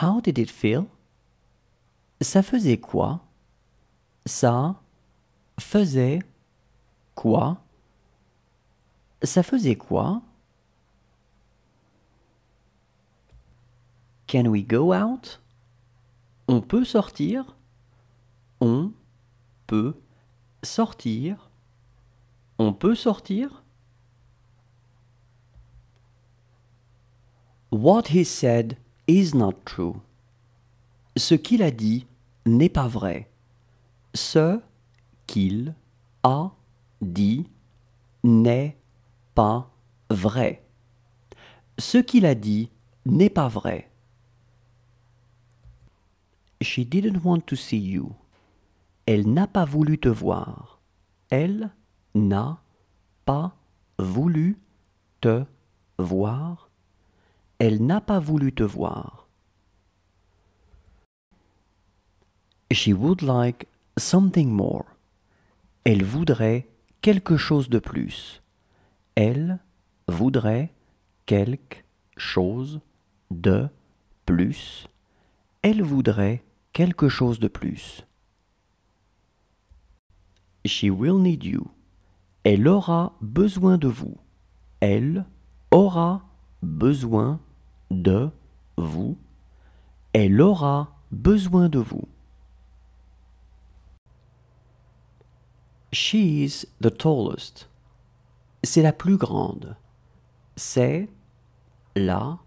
How did it feel? Ça faisait quoi? Ça faisait quoi? Ça faisait quoi? Can we go out? On peut sortir? On peut sortir? On peut sortir? What he said ce qu'il a dit n'est pas vrai. Ce qu'il a dit n'est pas vrai. Ce qu'il a dit n'est pas vrai. She didn't want to see you. Elle n'a pas voulu te voir. Elle n'a pas voulu te voir. Elle n'a pas voulu te voir. She would like something more. Elle voudrait quelque chose de plus. Elle voudrait quelque chose de plus. Elle voudrait quelque chose de plus. She will need you. Elle aura besoin de vous. Elle aura besoin de vous. Elle aura besoin de vous. She is the tallest. C'est la plus grande. C'est la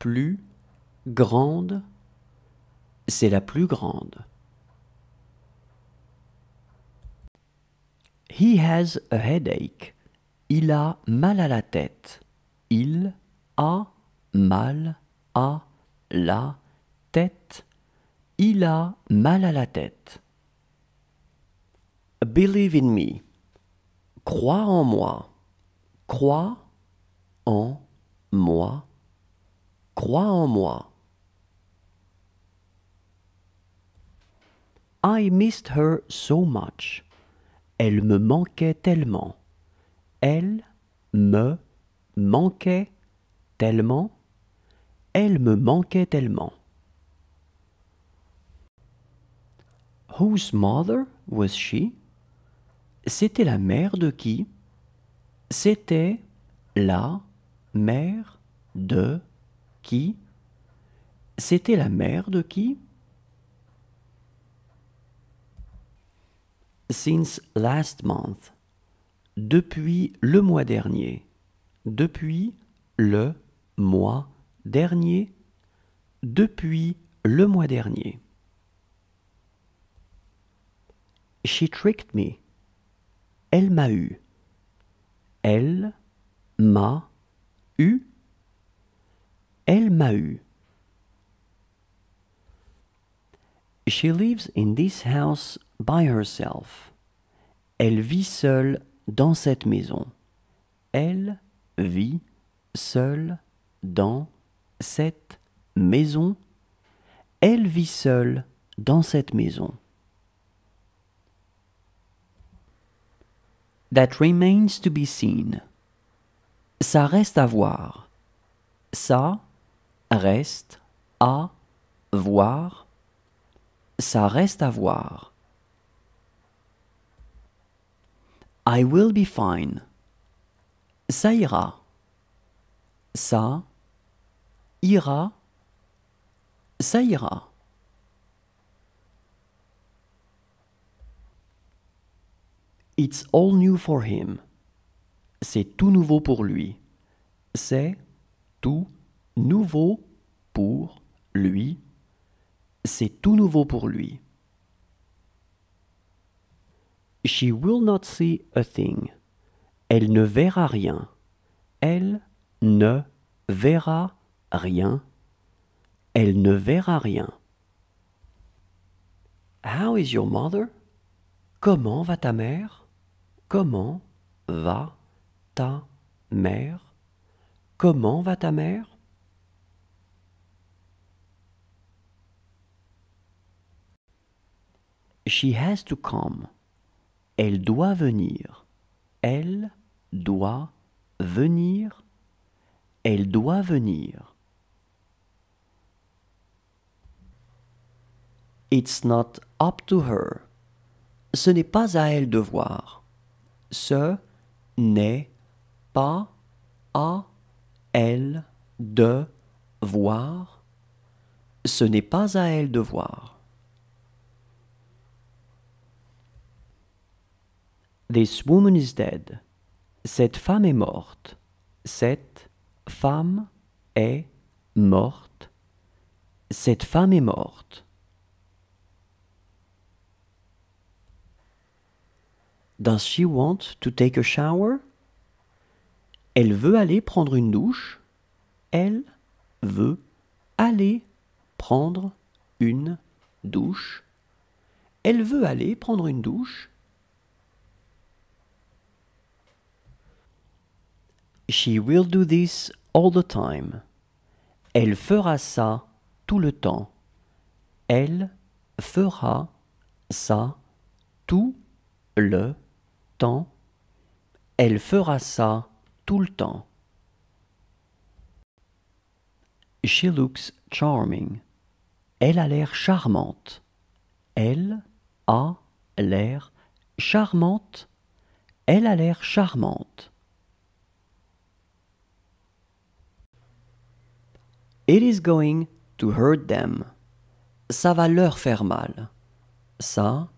plus grande. C'est la plus grande. He has a headache. Il a mal à la tête. Il a mal à la tête. Il a mal à la tête. Believe in me. Crois en moi. Crois en moi. Crois en moi. I missed her so much. Elle me manquait tellement. Elle me manquait tellement. Elle me manquait tellement. Whose mother was she? C'était la mère de qui? C'était la mère de qui? C'était la mère de qui? Since last month. Depuis le mois dernier. Depuis le mois dernier dernier depuis le mois dernier. She tricked me. Elle m'a eu. Elle m'a eu. Elle m'a eu. She lives in this house by herself. Elle vit seule dans cette maison. Elle vit seule dans cette maison, elle vit seule dans cette maison. That remains to be seen. Ça reste à voir. Ça reste à voir. Ça reste à voir. I will be fine. Ça ira. Ça ira, ça ira. It's all new for him. C'est tout nouveau pour lui. C'est tout nouveau pour lui. C'est tout nouveau pour lui. She will not see a thing. Elle ne verra rien. Elle ne verra rien, elle ne verra rien. How is your mother? Comment va ta mère? Comment va ta mère? Comment va ta mère? She has to come. Elle doit venir. Elle doit venir. Elle doit venir. It's not up to her. Ce n'est pas à elle de voir. Ce n'est pas à elle de voir. Ce n'est pas à elle de voir. This woman is dead. Cette femme est morte. Cette femme est morte. Cette femme est morte. Does she want to take a shower? Elle veut aller prendre une douche. Elle veut aller prendre une douche. Elle veut douche. She will do this all the time. Elle fera ça tout le temps. Elle fera ça tout le temps elle fera ça tout le temps. She looks charming. Elle a l'air charmante. Elle a l'air charmante. Elle a l'air charmante. It is going to hurt them. Ça va leur faire mal. Ça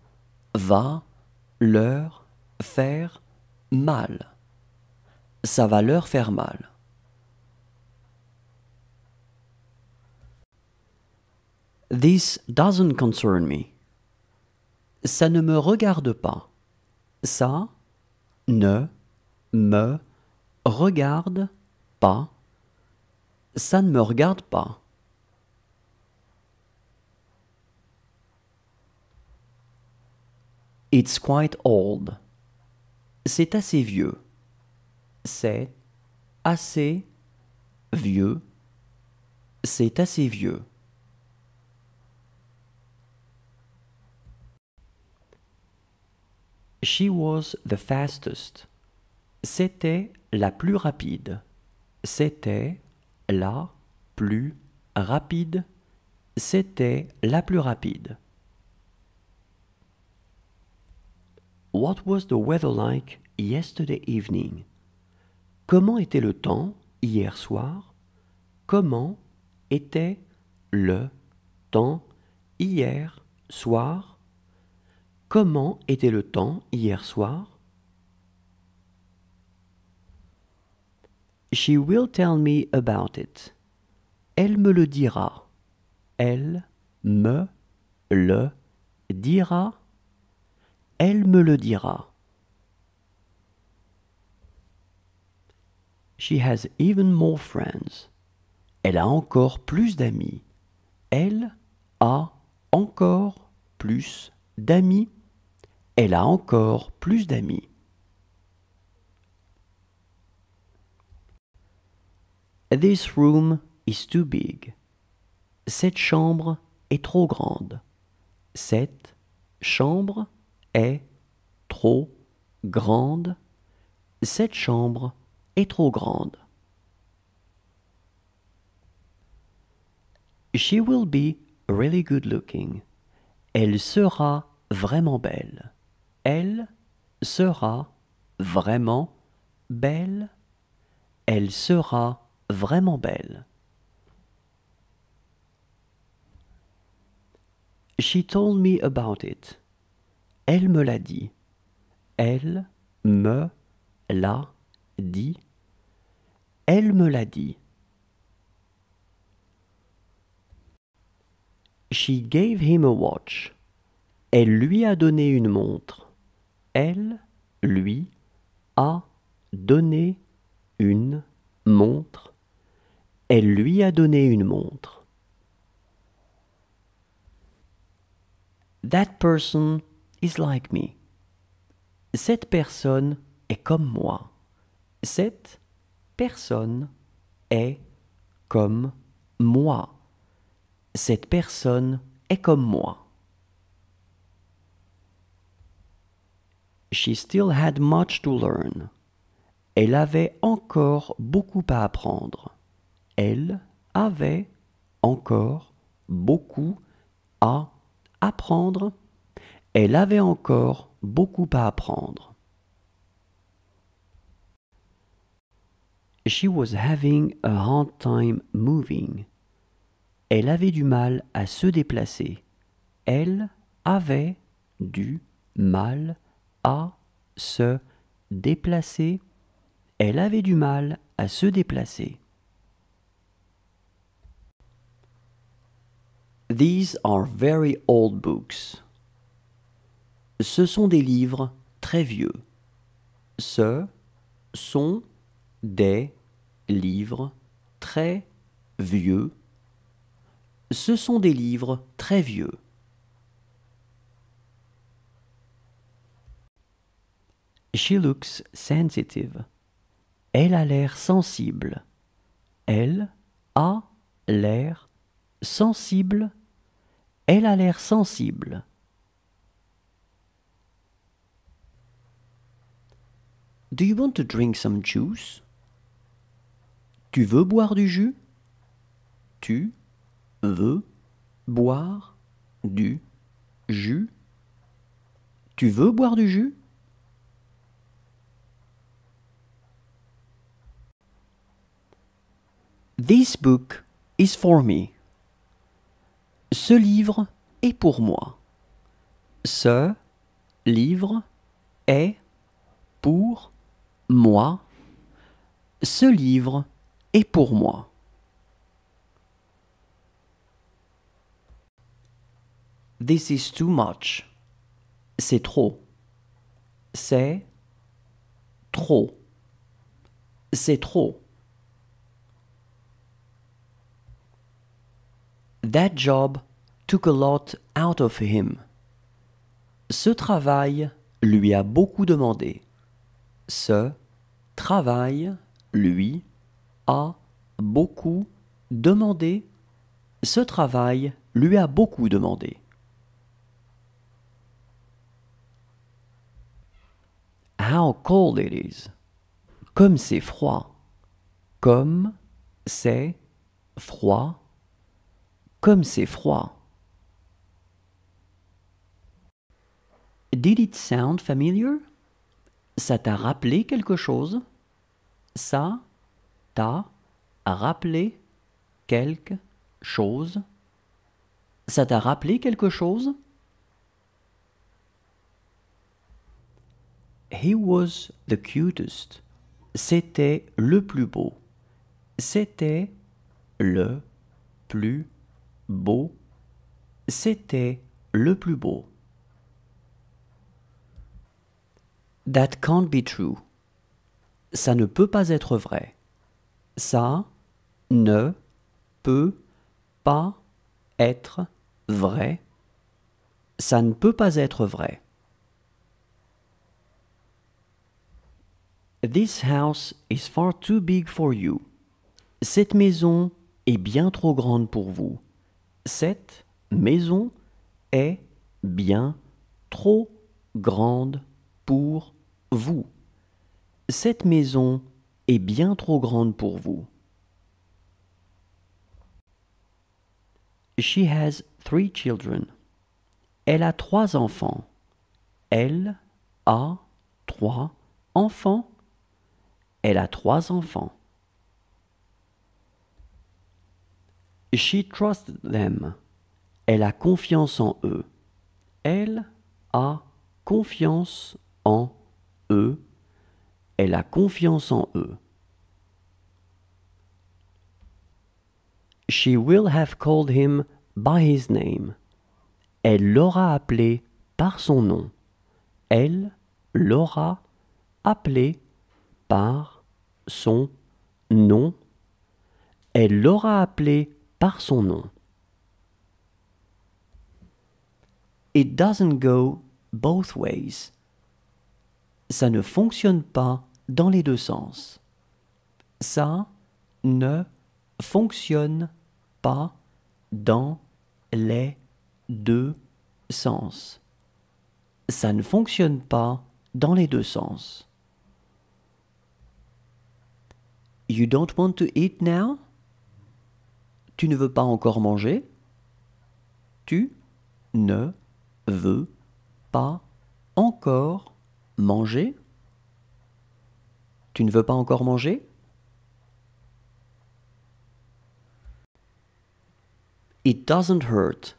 va leur faire mal. Ça va leur faire mal. This doesn't concern me. Ça ne me regarde pas. Ça ne me regarde pas. Ça ne me regarde pas. It's quite old c'est assez vieux. C'est assez vieux. C'est assez vieux. She was the fastest. C'était la plus rapide. C'était la plus rapide. C'était la plus rapide. What was the weather like yesterday evening? Comment était le temps hier soir? Comment était le temps hier soir? Comment était le temps hier soir? She will tell me about it. Elle me le dira. Elle me le dira elle me le dira. She has even more friends. Elle a encore plus d'amis. Elle a encore plus d'amis. Elle a encore plus d'amis. This room is too big. Cette chambre est trop grande. Cette chambre est trop grande. Cette chambre est trop grande. She will be really good looking. Elle sera vraiment belle. Elle sera vraiment belle. Elle sera vraiment belle. She told me about it. Elle me l'a dit. Elle me l'a dit. Elle me l'a dit. She gave him a watch. Elle lui a donné une montre. Elle lui a donné une montre. Elle lui a donné une montre. That person like me. Cette personne est comme moi. Cette personne est comme moi. Cette personne est comme moi. She still had much to learn. Elle avait encore beaucoup à apprendre. Elle avait encore beaucoup à apprendre elle avait encore beaucoup à apprendre. She was having a hard time moving. Elle avait du mal à se déplacer. Elle avait du mal à se déplacer. Elle avait du mal à se déplacer. These are very old books. Ce sont des livres très vieux. Ce sont des livres très vieux. Ce sont des livres très vieux. She looks sensitive. Elle a l'air sensible. Elle a l'air sensible. Elle a l'air sensible. Do you want to drink some juice? Tu veux boire du jus? Tu veux boire du jus? Tu veux boire du jus? This book is for me. Ce livre est pour moi. Ce livre est pour moi, ce livre est pour moi. This is too much. C'est trop. C'est trop. C'est trop. That job took a lot out of him. Ce travail lui a beaucoup demandé. Ce travail, lui, a beaucoup demandé. Ce travail lui a beaucoup demandé. How cold it is. Comme c'est froid. Comme c'est froid. Comme c'est froid. Did it sound familiar? Ça t'a rappelé quelque chose Ça t'a rappelé quelque chose Ça t'a rappelé quelque chose He was the cutest. C'était le plus beau. C'était le plus beau. C'était le plus beau. That can't be true. Ça ne peut pas être vrai. Ça ne peut pas être vrai. Ça ne peut pas être vrai. This house is far too big for you. Cette maison est bien trop grande pour vous. Cette maison est bien trop grande pour vous, cette maison est bien trop grande pour vous. She has three children. Elle a trois enfants. Elle a trois enfants. Elle a trois enfants. She trusts them. Elle a confiance en eux. Elle a confiance en eux eux, elle a confiance en eux. She will have called him by his name. Elle l'aura appelé par son nom. Elle l'aura appelé par son nom. Elle l'aura appelé par son nom. It doesn't go both ways ça ne fonctionne pas dans les deux sens. Ça ne fonctionne pas dans les deux sens. Ça ne fonctionne pas dans les deux sens. You don't want to eat now? Tu ne veux pas encore manger? Tu ne veux pas encore Manger Tu ne veux pas encore manger It doesn't hurt.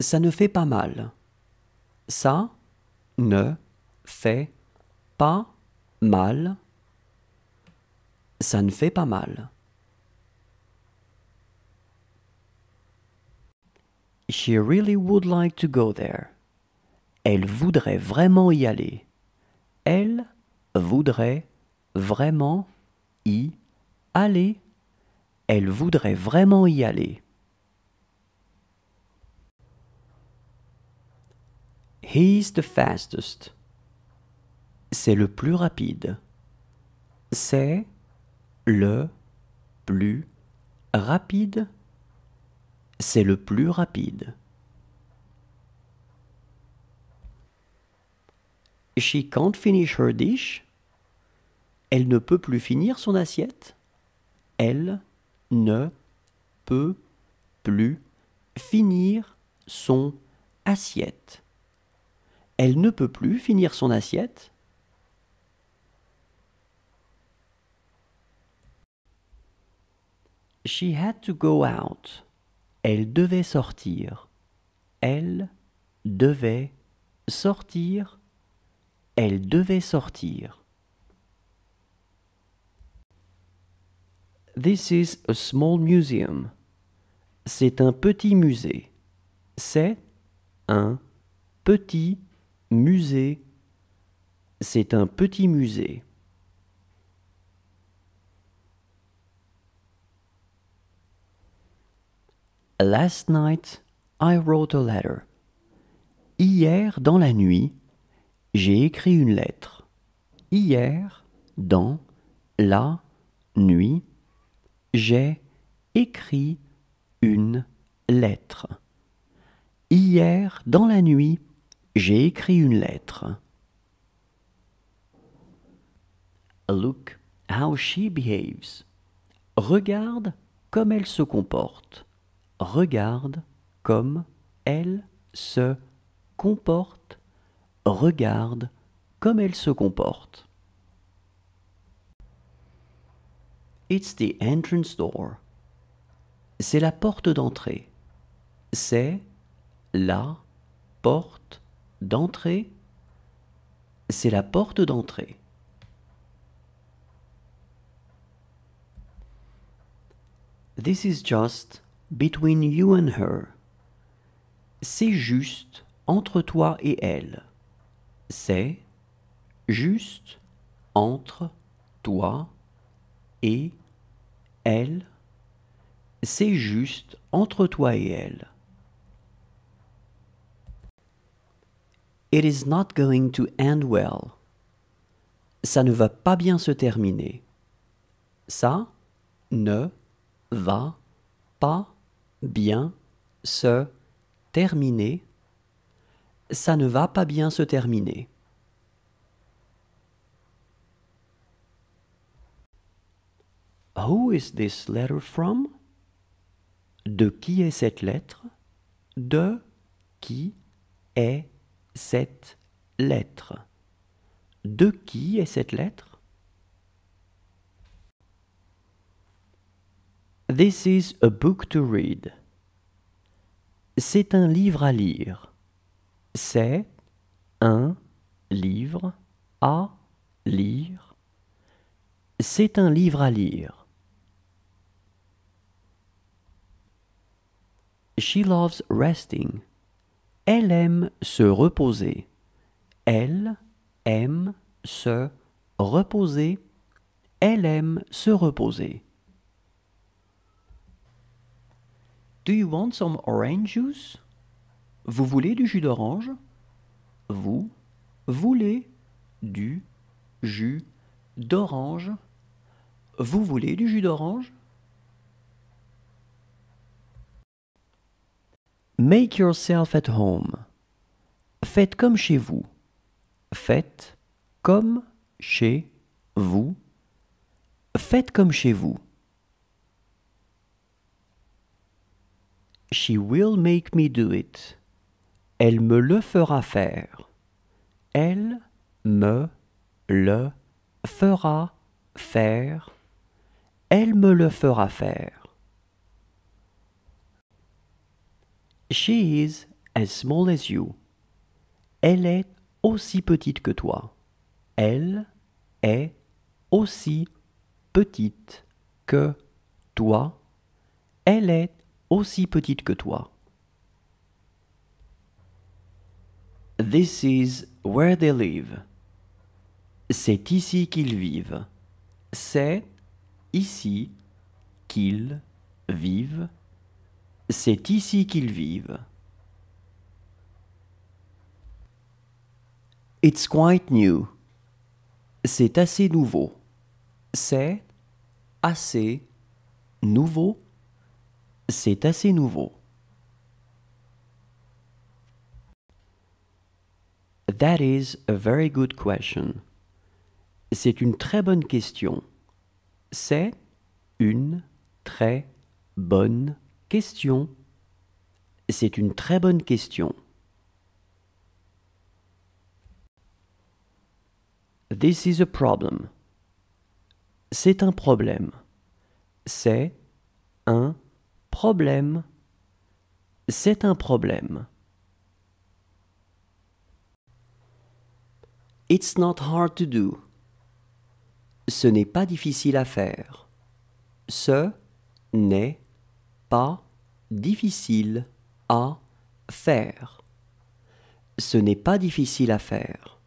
Ça ne fait pas mal. Ça ne fait pas mal. Ça ne fait pas mal. She really would like to go there. Elle voudrait vraiment y aller. Elle voudrait vraiment y aller. Elle voudrait vraiment y aller. He's the fastest. C'est le plus rapide. C'est le plus rapide. C'est le plus rapide. She can't finish her dish. Elle ne peut plus finir son assiette. Elle ne peut plus finir son assiette. Elle ne peut plus finir son assiette. She had to go out. Elle devait sortir. Elle devait sortir elle devait sortir. This is a small museum. C'est un petit musée. C'est un petit musée. C'est un petit musée. Last night I wrote a letter. Hier dans la nuit, j'ai écrit une lettre hier dans la nuit. J'ai écrit une lettre. Hier dans la nuit, j'ai écrit une lettre. Look how she behaves. Regarde comme elle se comporte. Regarde comme elle se comporte regarde comme elle se comporte. It's the entrance door. C'est la porte d'entrée. C'est la porte d'entrée. C'est la porte d'entrée. This is just between you and her. C'est juste entre toi et elle c'est juste entre toi et elle. C'est juste entre toi et elle. It is not going to end well. Ça ne va pas bien se terminer. Ça ne va pas bien se terminer ça ne va pas bien se terminer. Who is this letter from? De qui est cette lettre? De qui est cette lettre? De qui est cette lettre? This is a book to read. C'est un livre à lire. C'est un livre à lire. C'est un livre à lire. She loves resting. Elle aime se reposer. Elle aime se reposer. Elle aime se reposer. Do you want some orange juice? Vous voulez du jus d'orange Vous voulez du jus d'orange Vous voulez du jus d'orange Make yourself at home. Faites comme chez vous. Faites comme chez vous. Faites comme chez vous. She will make me do it. Elle me le fera faire. Elle me le fera faire. Elle me le fera faire. She is as small as you. Elle est aussi petite que toi. Elle est aussi petite que toi. Elle est aussi petite que toi. This is where they live. C'est ici qu'ils vivent. C'est ici qu'ils vivent. C'est ici qu'ils vivent. It's quite new. C'est assez nouveau. C'est assez nouveau. C'est assez nouveau. That is a very good question. C'est une très bonne question. C'est une très bonne question. C'est une très bonne question. This is a problem. C'est un problème. C'est un problème. C'est un problème. It's not hard to do. Ce n'est pas difficile à faire. Ce n'est pas difficile à faire. Ce n'est pas difficile à faire.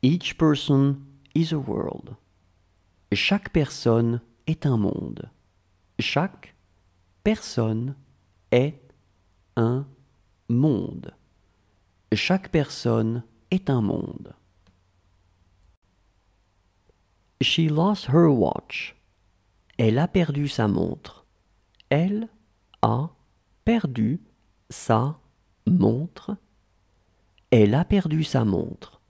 Each person is a world. Chaque personne est un monde. Chaque personne est un monde monde. Chaque personne est un monde. She lost her watch. Elle a perdu sa montre. Elle a perdu sa montre. Elle a perdu sa montre.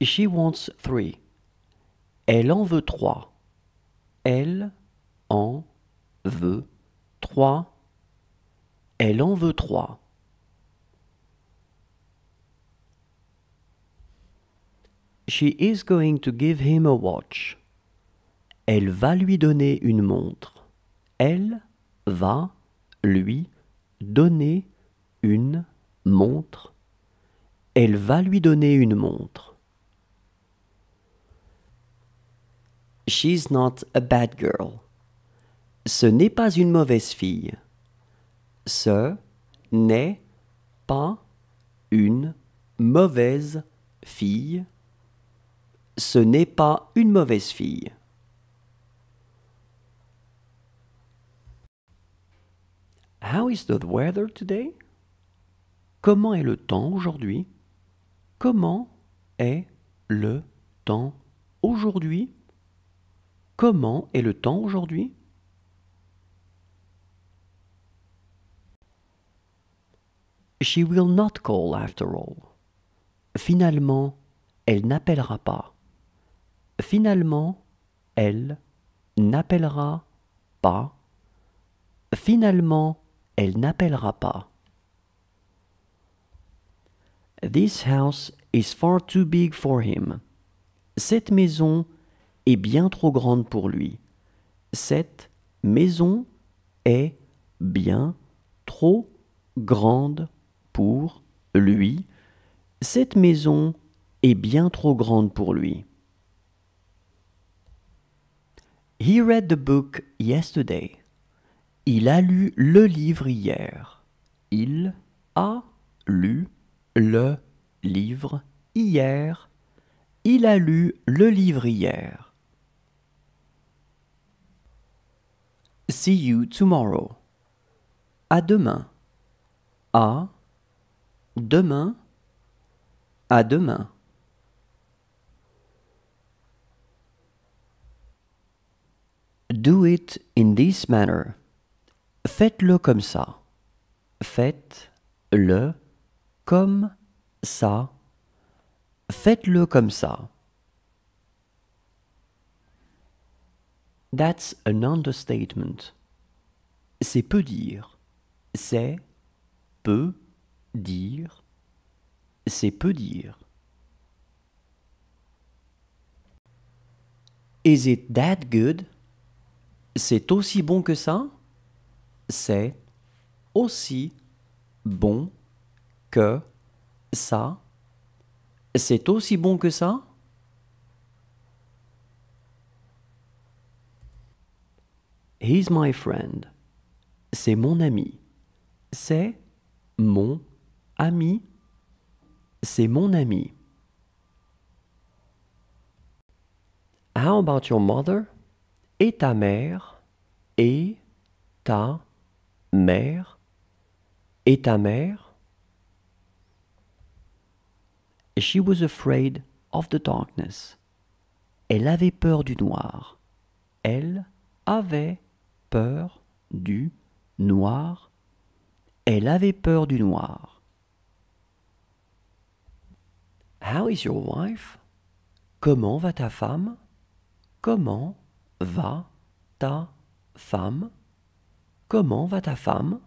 She wants three. Elle en veut trois. Elle en veut trois. Elle en veut trois. She is going to give him a watch. Elle va lui donner une montre. Elle va lui donner une montre. Elle va lui donner une montre. She's not a bad girl. Ce n'est pas une mauvaise fille. Ce n'est pas une mauvaise fille. Ce n'est pas une mauvaise fille. How is the weather today? Comment est le temps aujourd'hui? Comment est le temps aujourd'hui? Comment est le temps aujourd'hui? She will not call after all. Finalement, elle n'appellera pas. Finalement, elle n'appellera pas. Finalement, elle n'appellera pas. This house is far too big for him. Cette maison est bien trop grande pour lui. Cette maison est bien trop grande pour, lui, cette maison est bien trop grande pour lui. He read the book yesterday. Il a lu le livre hier. Il a lu le livre hier. Il a lu le livre hier. See you tomorrow. À demain. À demain, à demain. Do it in this manner. Faites-le comme ça. Faites-le comme ça. Faites-le comme ça. That's an understatement. C'est peu dire. C'est peu Dire, c'est peu dire. Is it that good? C'est aussi bon que ça? C'est aussi bon que ça? C'est aussi bon que ça? He's my friend. C'est mon ami. C'est mon ami, c'est mon ami. How about your mother? Et ta mère? Et ta mère? Et ta mère? She was afraid of the darkness. Elle avait peur du noir. Elle avait peur du noir. Elle avait peur du noir. How is your wife? Comment va ta femme? Comment va ta femme? Comment va ta femme?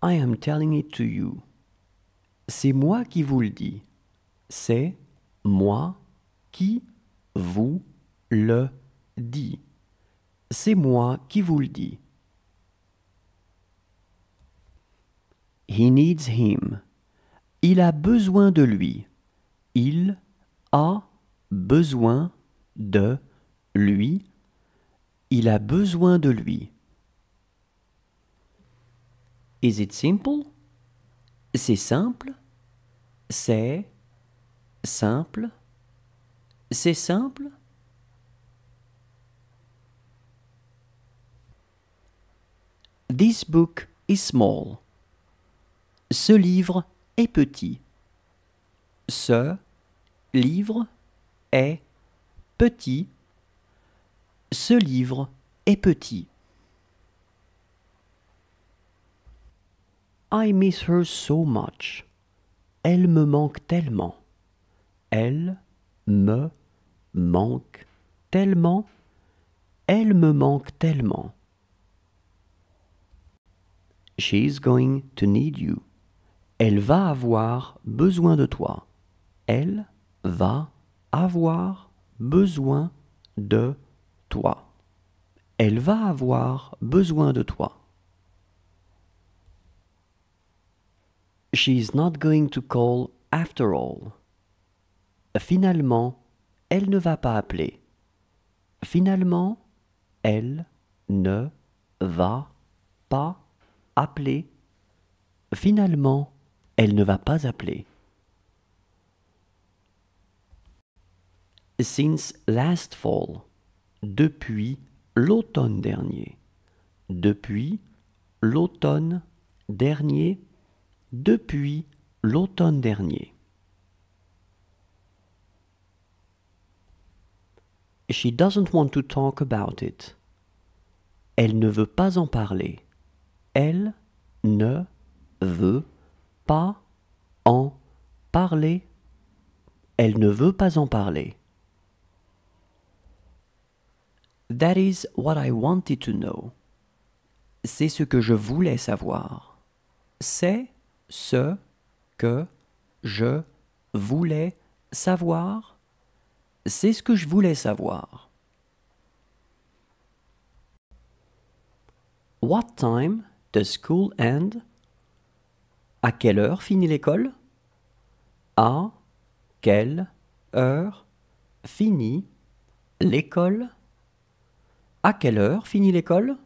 I am telling it to you. C'est moi qui vous le dis. C'est moi qui vous le dis. C'est moi qui vous le dis. He needs him. Il a besoin de lui. Il a besoin de lui. Il a besoin de lui. Is it simple? C'est simple. C'est simple. C'est simple. This book is small. Ce livre est petit. Ce livre est petit. Ce livre est petit. I miss her so much. Elle me manque tellement. Elle me manque tellement. Elle me manque tellement. She's going to need you. Elle va avoir besoin de toi. Elle va avoir besoin de toi. Elle va avoir besoin de toi. She's not going to call after all. Finalement, elle ne va pas appeler. Finalement, elle ne va pas appeler. Finalement, elle ne va pas appeler. Since last fall. Depuis l'automne dernier. Depuis l'automne dernier. Depuis l'automne dernier. She doesn't want to talk about it. Elle ne veut pas en parler. Elle ne veut pas en parler. Elle ne veut pas en parler. That is what I wanted to know. C'est ce que je voulais savoir. C'est ce que je voulais savoir. C'est ce que je voulais savoir. What time does school end? À quelle heure finit l'école À quelle heure finit l'école À quelle heure finit l'école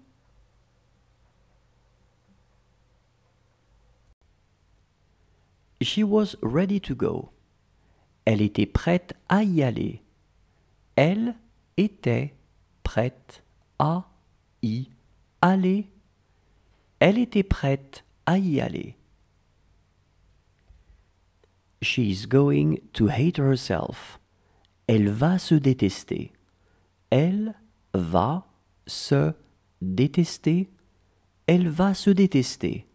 She was ready to go. Elle était prête à y aller. Elle était prête à y aller. Elle était prête à y aller. She is going to hate herself. Elle va se détester. Elle va se détester. Elle va se détester.